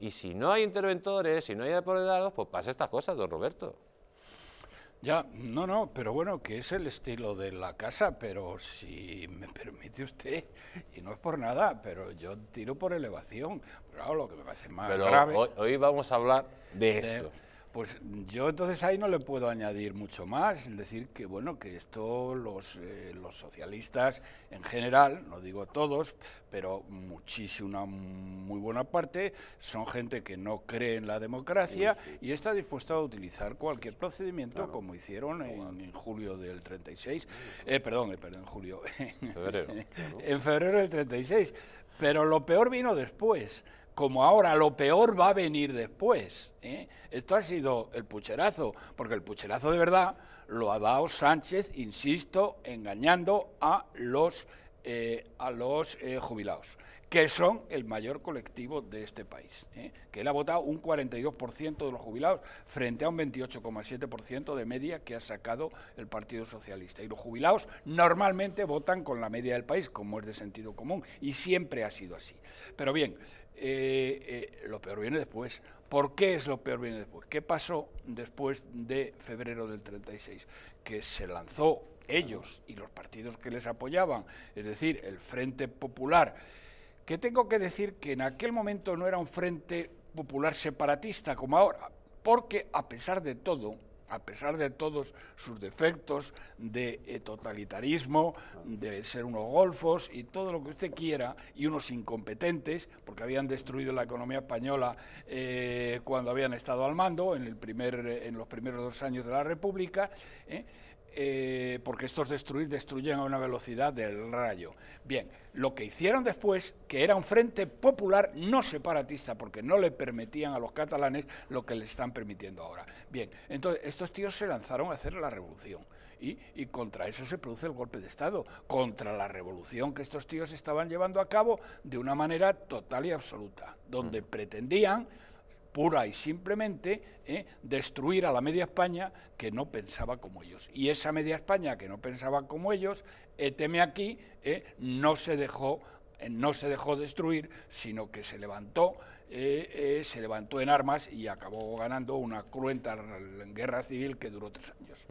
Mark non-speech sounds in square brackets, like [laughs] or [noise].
Y si no hay interventores, si no hay apoderados, pues pasa estas cosas, don Roberto. Ya, no, no, pero bueno, que es el estilo de la casa, pero si me permite usted, y no es por nada, pero yo tiro por elevación, claro, lo que me parece más pero Hoy, vamos a hablar de esto. Pues yo entonces ahí no le puedo añadir mucho más, es decir, que bueno, que esto eh, los, socialistas en general, no digo todos, pero muchísima, muy buena parte, son gente que no cree en la democracia y está dispuesta a utilizar cualquier procedimiento como hicieron en, julio del 36, eh, perdón, eh, perdón, en julio, febrero, [laughs] en febrero del 36, pero lo peor vino después como ahora, lo peor va a venir después. ¿eh? Esto ha sido el pucherazo, porque el pucherazo de verdad lo ha dado Sánchez, insisto, engañando a los eh, a los eh, jubilados, que son el mayor colectivo de este país, ¿eh? que él ha votado un 42% de los jubilados frente a un 28,7% de media que ha sacado el Partido Socialista. Y los jubilados normalmente votan con la media del país, como es de sentido común, y siempre ha sido así. Pero bien, lo peor viene después. ¿Por qué es lo peor viene después? ¿Qué pasó después de febrero del 36? Que se lanzó ellos y los partidos que les apoyaban, es decir, el Frente Popular, que tengo que decir que en aquel momento no era un Frente Popular separatista como ahora, porque a pesar de todo, a pesar de todos sus defectos de eh, totalitarismo, de ser unos golfos y todo lo que usted quiera, y unos incompetentes, porque habían destruido la economía española eh, cuando habían estado al mando en, el primer, eh, en los primeros dos años de la República, eh, porque estos destruir destruyen a una velocidad del rayo. Bien, lo que hicieron después, que era un frente popular no separatista, porque no le permitían a los catalanes lo que le están permitiendo ahora. Bien, entonces estos tíos se lanzaron a hacer la revolución. Y, y, contra eso se produce el golpe de Estado, contra la revolución que estos tíos estaban llevando a cabo de una manera total y absoluta, donde mm. pretendían pura y simplemente ¿eh? destruir a la media España que no pensaba como ellos. Y esa media España que no pensaba como ellos, eh, teme aquí, ¿eh? no, se dejó, no se dejó destruir, sino que se levantó, se levantó en armas y acabó ganando una cruenta guerra civil que duró tres años.